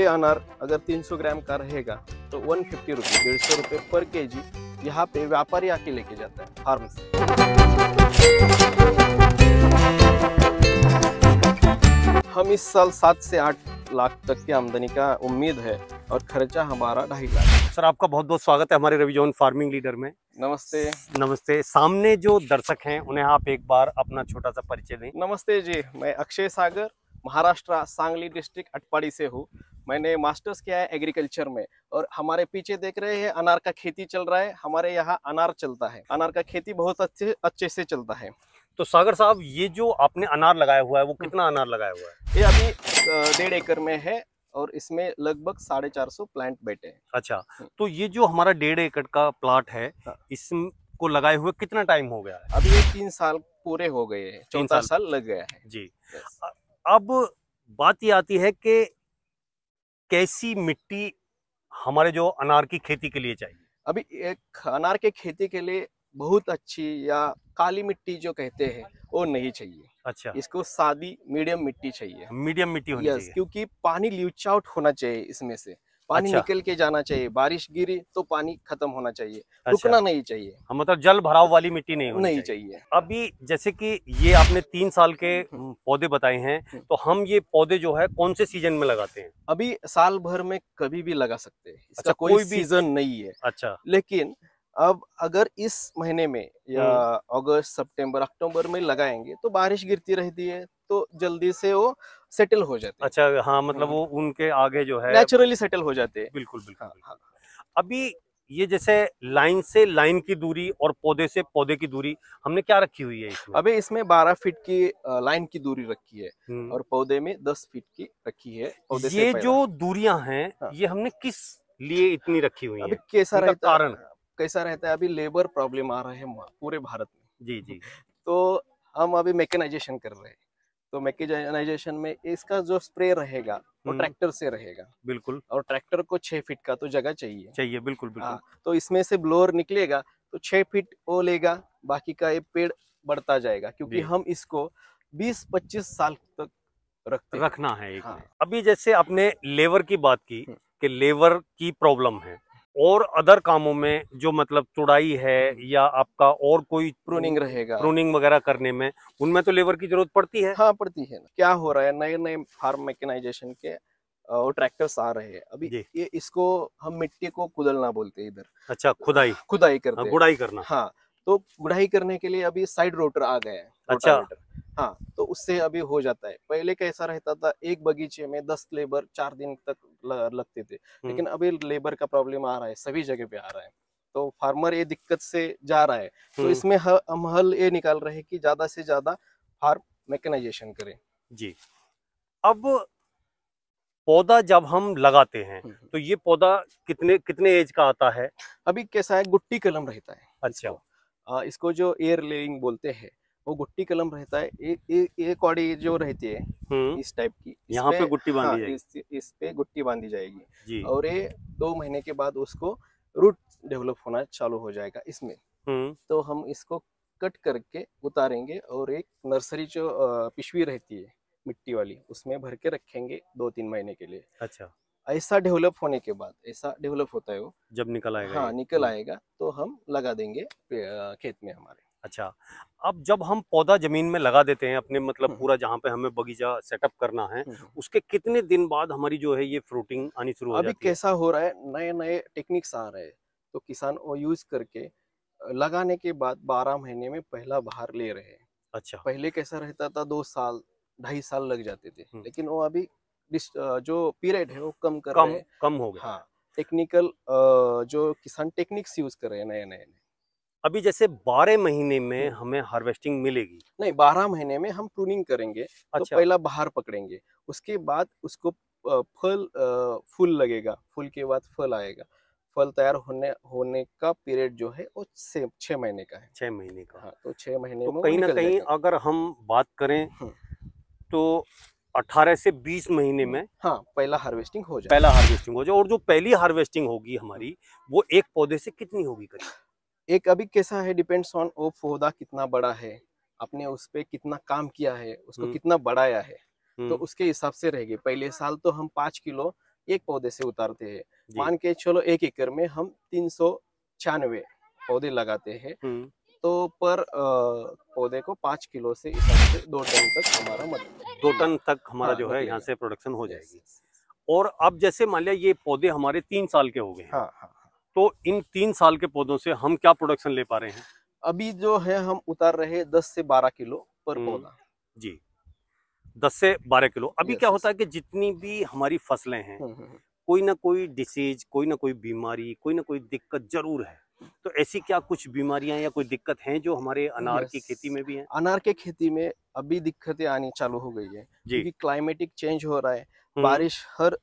ये अनार अगर 300 ग्राम का रहेगा तो वन फिफ्टी रुपीज़ डेढ़ सौ रुपये पर के जी यहाँ पे व्यापारी आके लेके जाता है फार्म से हम इस साल सात से आठ लाख तक की आमदनी का उम्मीद है और खर्चा हमारा ढाई लाख सर आपका बहुत बहुत स्वागत है हमारे रविजोन फार्मिंग लीडर में नमस्ते नमस्ते सामने जो दर्शक हैं उन्हें आप एक बार अपना छोटा सा परिचय दें नमस्ते जी मैं अक्षय सागर महाराष्ट्र सांगली डिस्ट्रिक्ट अटपाड़ी से हूँ मैंने मास्टर्स किया है एग्रीकल्चर में और हमारे पीछे देख रहे हैं अनार का खेती चल रहा है हमारे यहाँ अनार चलता है अनार का खेती बहुत अच्छे अच्छे से चलता है तो सागर साहब ये जो आपने अनार लगाया हुआ है वो हम्म। कितना अनार लगाया हुआ है ये अभी डेढ़ एकड़ में है और इसमें लगभग साढ़े चार सौ प्लांट बैठे हैं अच्छा हम्म। तो ये जो हमारा डेढ़ एकड़ का प्लाट है हाँ। इसको लगाए हुए कितना टाइम हो गया है अभी ये तीन साल पूरे हो गए हैं चौथा साल लग गया है जी अब बात ये आती है कि कैसी मिट्टी हमारे जो अनार की खेती के लिए चाहिए अभी एक अनार के खेती के लिए बहुत अच्छी या काली मिट्टी जो कहते हैं वो नहीं चाहिए अच्छा इसको सादी मीडियम मिट्टी चाहिए मीडियम मिट्टी होनी चाहिए क्योंकि पानी ल्यूच आउट होना चाहिए इसमें से पानी अच्छा। निकल के जाना चाहिए बारिश गिरी तो पानी खत्म होना चाहिए अच्छा। रुकना नहीं चाहिए हम हाँ, मतलब जल भराव वाली मिट्टी नहीं होनी नहीं चाहिए।, चाहिए अभी जैसे कि ये आपने तीन साल के हम्म, हम्म। पौधे बताए हैं हम्म। तो हम ये पौधे जो है कौन से सीजन में लगाते हैं अभी साल भर में कभी भी लगा सकते हैं अच्छा कोई, कोई सीजन नहीं है अच्छा लेकिन अब अगर इस महीने में या अगस्त सितंबर अक्टूबर में लगाएंगे तो बारिश गिरती रहती है तो जल्दी से वो सेटल हो जाते अच्छा हाँ मतलब हाँ। वो उनके आगे जो है नेचुरली सेटल हो जाते हैं बिल्कुल बिल्कुल, हाँ, हाँ। अभी ये जैसे लाइन से लाइन की दूरी और पौधे से पौधे की दूरी हमने क्या रखी हुई है इसमें अभी इसमें 12 फीट की लाइन की दूरी रखी है हम्म। और पौधे में 10 फीट की रखी है ये जो दूरियां हैं हाँ। ये हमने किस लिए इतनी रखी हुई है कैसा रहता कारण हाँ, कैसा रहता है अभी लेबर प्रॉब्लम आ रहा है पूरे भारत में जी जी तो हम अभी मेकेशन कर रहे हैं तो मैकेजाइजेशन में इसका जो स्प्रे रहेगा वो हम्म। ट्रैक्टर से रहेगा बिल्कुल और ट्रैक्टर को छह फीट का तो जगह चाहिए चाहिए बिल्कुल बिल्कुल आ, हाँ, तो इसमें से ब्लोअर निकलेगा तो छह फीट वो लेगा बाकी का ये पेड़ बढ़ता जाएगा क्योंकि हम इसको 20-25 साल तक रखते रखना है एक हाँ। अभी जैसे आपने लेवर की बात की हम्म। कि लेवर की प्रॉब्लम है और अदर कामों में जो मतलब चुड़ाई है हम्म। या आपका और कोई प्रूनिंग रहेगा प्रूनिंग वगैरह करने में उनमें तो लेबर की जरूरत पड़ती है हाँ पड़ती है क्या हो रहा है नए नए फार्म मैकेनाइजेशन के ट्रैक्टर्स आ रहे हैं अभी ये इसको हम मिट्टी को कुदलना बोलते हैं इधर अच्छा खुदाई खुदाई करना हाँ, गुड़ाई करना हाँ तो गुड़ाई करने के लिए अभी साइड रोटर आ गए अच्छा हाँ तो उससे अभी हो जाता है पहले कैसा रहता था एक बगीचे में दस लेबर चार दिन तक लगते थे लेकिन अभी लेबर का प्रॉब्लम आ रहा है सभी जगह पे आ रहा है तो फार्मर ये दिक्कत से जा रहा है तो इसमें हम हल ये निकाल रहे कि ज्यादा से ज्यादा फार्म मैकेनाइजेशन करें जी अब पौधा जब हम लगाते हैं तो ये पौधा कितने कितने एज का आता है अभी कैसा है गुट्टी कलम रहता है अच्छा इसको, आ, इसको जो एयर लेइंग बोलते हैं वो गुट्टी कलम रहता है ए, ए, एक ऑडी जो रहती है हम्म। इस टाइप की यहाँ पे गुट्टी बांधी हाँ, जाएगी इस, इस पे गुट्टी बांधी जाएगी और ये दो महीने के बाद उसको रूट डेवलप होना चालू हो जाएगा इसमें हम्म। तो हम इसको कट करके उतारेंगे और एक नर्सरी जो पिशवी रहती है मिट्टी वाली उसमें भर के रखेंगे दो तीन महीने के लिए अच्छा ऐसा डेवलप होने के बाद ऐसा डेवलप होता है वो जब निकल आएगा हाँ निकल हम्म। आएगा तो हम लगा देंगे खेत में हमारे अच्छा अब जब हम पौधा जमीन में लगा देते हैं अपने मतलब पूरा जहाँ पे हमें बगीचा सेटअप करना है उसके कितने दिन बाद हमारी जो है ये फ्रूटिंग आनी शुरू हो कैसा हो रहा है नए नए टेक्निक्स आ रहे हैं तो किसान वो यूज करके लगाने के बाद बारह महीने में पहला बाहर ले रहे हैं अच्छा पहले कैसा रहता था दो साल ढाई साल लग जाते थे लेकिन वो अभी जो पीरियड है वो कम कर कम, रहे कम हो गया हाँ टेक्निकल जो किसान टेक्निक्स यूज कर रहे हैं नए नए अभी जैसे बारह महीने में हम्म। हमें हार्वेस्टिंग मिलेगी नहीं बारह महीने में हम प्रूनिंग करेंगे तो अच्छा। तो पहला बाहर पकड़ेंगे उसके बाद उसको फल फूल लगेगा फूल के बाद फल आएगा फल तैयार होने होने का पीरियड जो है वो छह महीने का है छह महीने का हाँ तो छह महीने तो कहीं ना कहीं अगर हम बात करें हम्म। तो 18 से 20 महीने हम्म। में हाँ पहला हार्वेस्टिंग हो जाए पहला हार्वेस्टिंग हो जाए और जो पहली हार्वेस्टिंग होगी हमारी वो एक पौधे से कितनी होगी करीब एक अभी कैसा है डिपेंड्स ऑन वो पौधा कितना बड़ा है आपने उस पर कितना काम किया है उसको हम्म। कितना बढ़ाया है तो हम्म। उसके हिसाब से रहेगी पहले साल तो हम पांच किलो एक पौधे से उतारते हैं मान के चलो एक एकड़ में हम तीन सौ छियानवे पौधे लगाते हैं हम्म। तो पर पौधे को पाँच किलो से हिसाब से दो टन तक हमारा मतलब दो टन तक हमारा हाँ, जो है यहाँ से प्रोडक्शन हो जाएगी और अब जैसे मान लिया ये पौधे हमारे तीन साल के हो गए हाँ हाँ तो इन तीन साल के पौधों से हम क्या प्रोडक्शन ले पा रहे हैं अभी जो है हम उतार रहे हैं दस से बारह किलो पर हम्म, पौधा जी दस से बारह किलो अभी क्या होता है कि जितनी भी हमारी फसलें हैं हम्म, हम्म, कोई ना कोई डिसीज कोई ना कोई बीमारी कोई ना कोई दिक्कत जरूर है तो ऐसी क्या कुछ बीमारियां या कोई दिक्कत हैं जो हमारे अनार की खेती में भी है अनार के खेती में अभी दिक्कतें आनी चालू हो गई है क्योंकि क्लाइमेटिक चेंज हो रहा है बारिश हर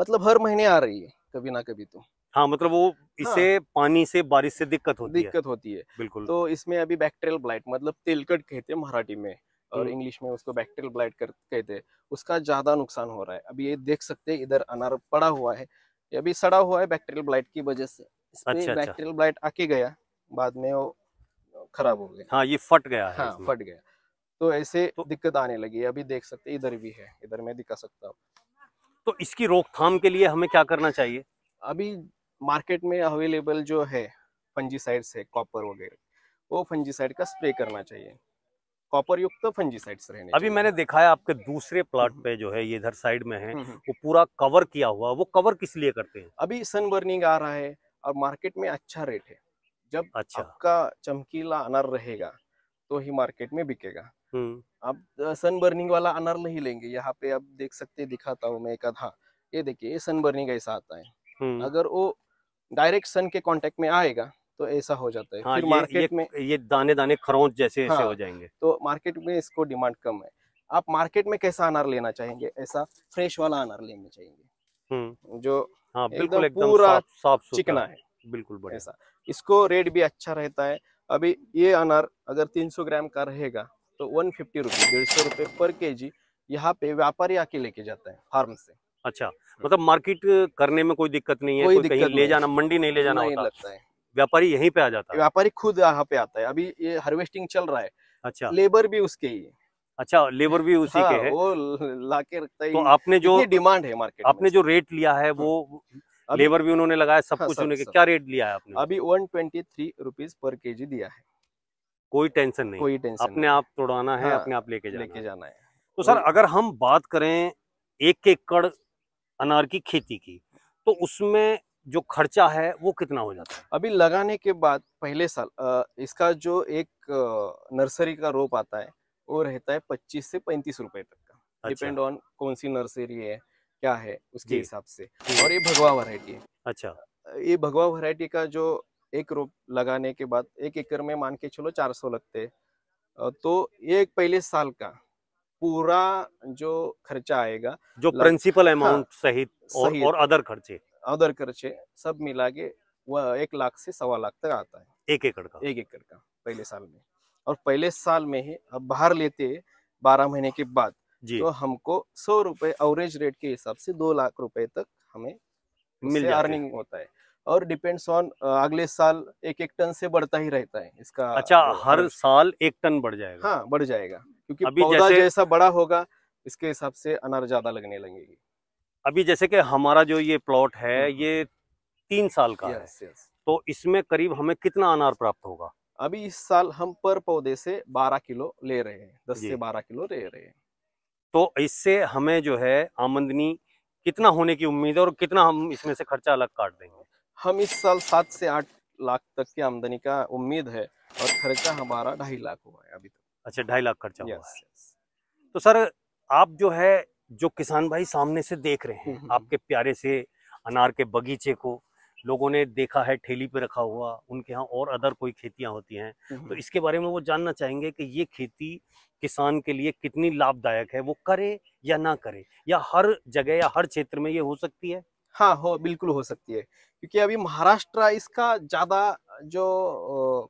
मतलब हर महीने आ रही है कभी ना कभी तो हाँ मतलब वो इसे हाँ, पानी से बारिश से दिक्कत होती दिक्कत है होती है बिल्कुल तो इसमें अभी बैक्टेरियल ब्लाइट मतलब तिलकट कहते हैं मराठी में और हम्म। इंग्लिश में उसको बैक्टेरियल ब्लाइट कहते हैं उसका ज्यादा नुकसान हो रहा है अभी ये देख सकते हैं इधर अनार पड़ा हुआ है ये अभी सड़ा हुआ है बैक्टेरियल ब्लाइट की वजह से अच्छा, अच्छा, बैक्टेरियल ब्लाइट आके गया बाद में वो खराब हो गया हाँ ये फट गया हाँ फट गया तो ऐसे तो, दिक्कत आने लगी अभी देख सकते इधर भी है इधर मैं दिखा सकता हूँ तो इसकी रोकथाम के लिए हमें क्या करना चाहिए अभी मार्केट में अवेलेबल जो है फंजीसाइड्स है कॉपर वगैरह वो फंजीसाइड का स्प्रे करना चाहिए कॉपर युक्त तो फंजीसाइड्स रहने अभी मैंने देखा है आपके दूसरे प्लाट हम्म, पे जो है ये इधर साइड में है हम्म, हम्म। वो पूरा कवर किया हुआ वो कवर किस लिए करते हैं अभी सन बर्निंग आ रहा है और मार्केट में अच्छा रेट है जब अच्छा आपका चमकीला अनार रहेगा तो ही मार्केट में बिकेगा आप सन बर्निंग वाला अनार नहीं लेंगे यहाँ पे आप देख सकते दिखाता हूँ मैं एक आधा ये देखिए ये सन बर्निंग ऐसा आता है अगर वो डायरेक्ट सन के कांटेक्ट में आएगा तो ऐसा हो जाता है हाँ, फिर मार्केट में ये दाने दाने खरौच जैसे हाँ, ऐसे हो जाएंगे तो मार्केट में इसको डिमांड कम है आप मार्केट में कैसा अनार लेना चाहेंगे ऐसा फ्रेश वाला अनार लेना चाहेंगे हम्म। जो हाँ, बिल्कुल एकदम पूरा साफ चिकना है बिल्कुल ऐसा इसको रेट भी अच्छा रहता है अभी ये अनार अगर 300 ग्राम का रहेगा तो वन फिफ्टी रुपीज डेढ़ सौ रुपए पर के जी यहाँ पे व्यापारी आके लेके जाता है फार्म से अच्छा हम्म। मतलब मार्केट करने में कोई दिक्कत नहीं है कोई, कोई कहीं ले जाना मंडी नहीं ले जाना नहीं होता लगता है व्यापारी यहीं पे आ जाता है व्यापारी खुद यहाँ पे आता है अभी ये हार्वेस्टिंग चल रहा है अच्छा लेबर भी उसके ही अच्छा लेबर भी उसी हाँ, के है वो लाके रखता है तो आपने जो डिमांड है मार्केट आपने जो रेट लिया है वो हाँ। लेबर भी उन्होंने लगाया सब हाँ, कुछ उन्होंने क्या रेट लिया है आपने अभी वन ट्वेंटी पर के दिया है कोई टेंशन नहीं कोई टेंशन अपने आप तोड़ाना है हाँ, अपने आप लेके लेके जाना है तो सर अगर हम बात करें एक एकड़ अनार की खेती की तो उसमें जो खर्चा है वो कितना हो जाता है अभी लगाने के बाद पहले साल इसका जो एक नर्सरी का रोप आता है वो रहता है पच्चीस से पैंतीस रुपए तक का अच्छा। डिपेंड ऑन कौन सी नर्सरी है क्या है उसके हिसाब से और ये भगवा वरायटी है अच्छा ये भगवा वरायटी का जो एक रोप लगाने के बाद एक एकड़ में मान के चलो चार सौ लगते है तो ये पहले साल का पूरा जो खर्चा आएगा जो प्रिंसिपल अमाउंट हाँ, सहित और, और अदर खर्चे अदर खर्चे सब मिला के वह एक लाख से सवा लाख तक आता है एक एकड़ का एक एकड़ का पहले साल में और पहले साल में ही अब बाहर लेते बारह महीने के बाद तो हमको सौ रुपए एवरेज रेट के हिसाब से दो लाख रुपए तक हमें मिल अर्निंग होता है और डिपेंड्स ऑन अगले साल एक एक टन से बढ़ता ही रहता है इसका अच्छा हर साल एक टन बढ़ जाएगा हाँ बढ़ जाएगा क्योंकि अभी पौधा जैसा बड़ा होगा इसके हिसाब से अनार ज्यादा लगने लगेगी अभी जैसे कि हमारा जो ये प्लॉट है हम्म, ये हम्म। तीन साल का यस, है यस। तो इसमें करीब हमें कितना अनार प्राप्त होगा अभी इस साल हम पर पौधे से 12 किलो ले रहे हैं 10 से 12 किलो ले रहे हैं तो इससे हमें जो है आमदनी कितना होने की उम्मीद है और कितना हम इसमें से खर्चा अलग काट देंगे हम इस साल सात से आठ लाख तक की आमदनी का उम्मीद है और खर्चा हमारा ढाई लाख हुआ है अभी तक अच्छा ढाई लाख खर्चा हुआ है तो सर आप जो है जो किसान भाई सामने से देख रहे हैं हम्म, हम्म। आपके प्यारे से अनार के बगीचे को लोगों ने देखा है ठेली पे रखा हुआ उनके यहाँ और अदर कोई खेतियाँ होती हैं हम्म, तो इसके बारे में वो जानना चाहेंगे कि ये खेती किसान के लिए कितनी लाभदायक है वो करे या ना करे या हर जगह या हर क्षेत्र में ये हो सकती है हाँ हो बिल्कुल हो सकती है क्योंकि अभी महाराष्ट्र इसका ज्यादा जो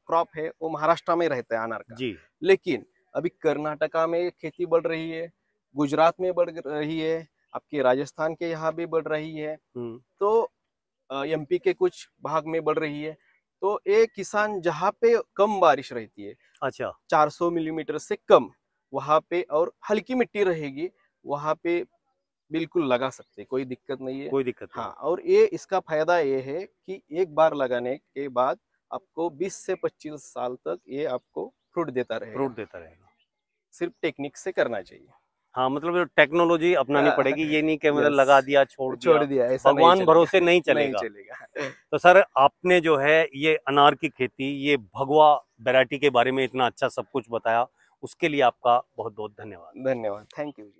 क्रॉप है वो महाराष्ट्र में रहता है अनार का जी लेकिन अभी कर्नाटका में खेती बढ़ रही है गुजरात में बढ़ रही है आपके राजस्थान के यहाँ भी बढ़ रही है तो एमपी के कुछ भाग में बढ़ रही है तो ये किसान जहाँ पे कम बारिश रहती है अच्छा 400 मिलीमीटर से कम वहाँ पे और हल्की मिट्टी रहेगी वहाँ पे बिल्कुल लगा सकते कोई दिक्कत नहीं है कोई दिक्कत हाँ और ये इसका फायदा ये है कि एक बार लगाने के बाद आपको 20 से 25 साल तक ये आपको फ्रूट देता रहेगा फ्रूट देता रहेगा सिर्फ टेक्निक से करना चाहिए हाँ मतलब टेक्नोलॉजी अपनानी हाँ, पड़ेगी ये नहीं कि मतलब लगा दिया छोड़ दिया, छोड़ दिया ऐसा भगवान भरोसे नहीं चलेगा नहीं चलेगा तो सर आपने जो है ये अनार की खेती ये भगवा वेराइटी के बारे में इतना अच्छा सब कुछ बताया उसके लिए आपका बहुत बहुत धन्यवाद धन्यवाद थैंक यू